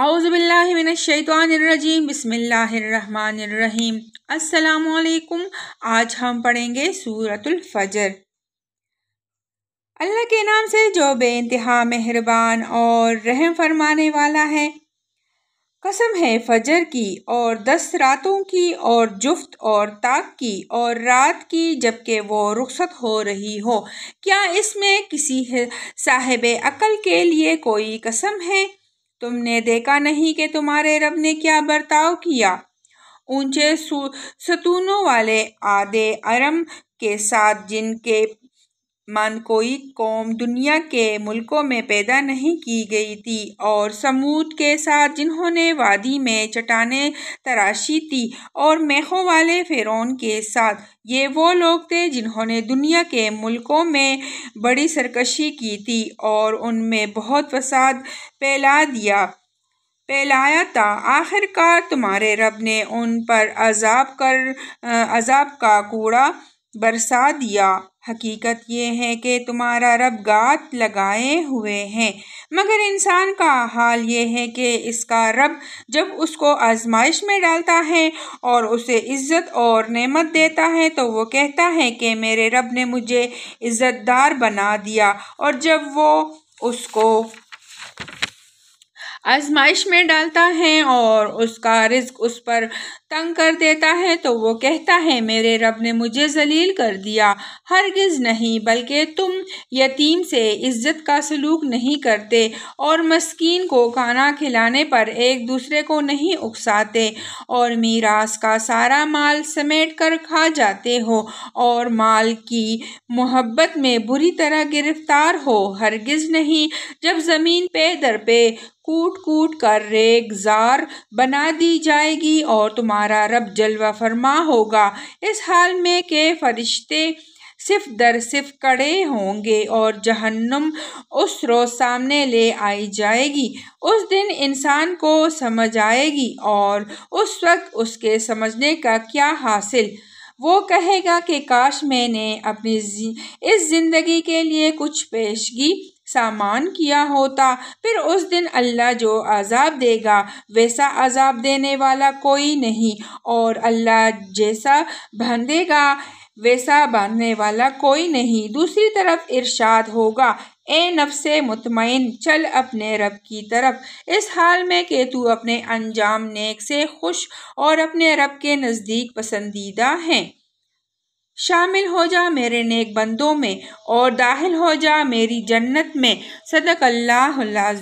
आउज़बिल्लिमिनशैतवानरजीम बसमीम अल्लाम आज हम पढ़ेंगे सूरतुल अल्लाह के नाम से जो बेानतहा मेहरबान और रहम फरमाने वाला है कसम है फजर की और दस रातों की और जुफ्त और ताक की और रात की जबकि वो रुखसत हो रही हो क्या इसमें किसी साहेब अकल के लिए कोई कसम है तुमने देखा नहीं कि तुम्हारे रब ने क्या बर्ताव किया ऊंचे सतूनों वाले आधे अरम के साथ जिनके कोई कौम दुनिया के मुल्कों में पैदा नहीं की गई थी और समूद के साथ जिन्होंने वादी में चटाने तराशी थी और मेखों वाले फेरोन के साथ ये वो लोग थे जिन्होंने दुनिया के मुल्कों में बड़ी सरकशी की थी और उनमें बहुत फसाद फैला दिया फैलाया था आखिरकार तुम्हारे रब ने उन पर अजाब कर अजाब का कूड़ा बरसा दिया हकीकत ये है कि तुम्हारा रब गात लगाए हुए हैं मगर इंसान का हाल ये है कि इसका रब जब उसको आजमाइश में डालता है और उसे इज़्ज़त और नेमत देता है तो वो कहता है कि मेरे रब ने मुझे इज़्ज़तदार बना दिया और जब वो उसको आजमाइश में डालता है और उसका रिज्क उस पर तंग कर देता है तो वो कहता है मेरे रब ने मुझे जलील कर दिया हरगिज़ नहीं बल्कि तुम यतीम से इज्जत का सलूक नहीं करते और मस्किन को खाना खिलाने पर एक दूसरे को नहीं उकसाते और मीरास का सारा माल समेट कर खा जाते हो और माल की मोहब्बत में बुरी तरह गिरफ्तार हो हरगिज़ नहीं जब ज़मीन पे दर पे कूट कूट कर रेगजार बना दी जाएगी और तुम्हारा तुम्हारा रब जलवा फरमा होगा इस हाल में के फरिश्ते सिर्फ दर सिर्फ कड़े होंगे और जहन्नम उस रोज़ सामने ले आई जाएगी उस दिन इंसान को समझ आएगी और उस वक्त उसके समझने का क्या हासिल वो कहेगा कि काश मैंने अपनी इस ज़िंदगी के लिए कुछ पेशगी सामान किया होता फिर उस दिन अल्लाह जो आज़ाब देगा वैसा आज़ाब देने वाला कोई नहीं और अल्लाह जैसा बंधेगा वैसा बांधने वाला कोई नहीं दूसरी तरफ इरशाद होगा ए नफ्स मुतमिन चल अपने रब की तरफ इस हाल में केतु तू अपने अंजाम नेक से खुश और अपने रब के नज़दीक पसंदीदा हैं शामिल हो जा मेरे नेक बंदों में और दाखिल हो जा मेरी जन्नत में सदक अल्लाह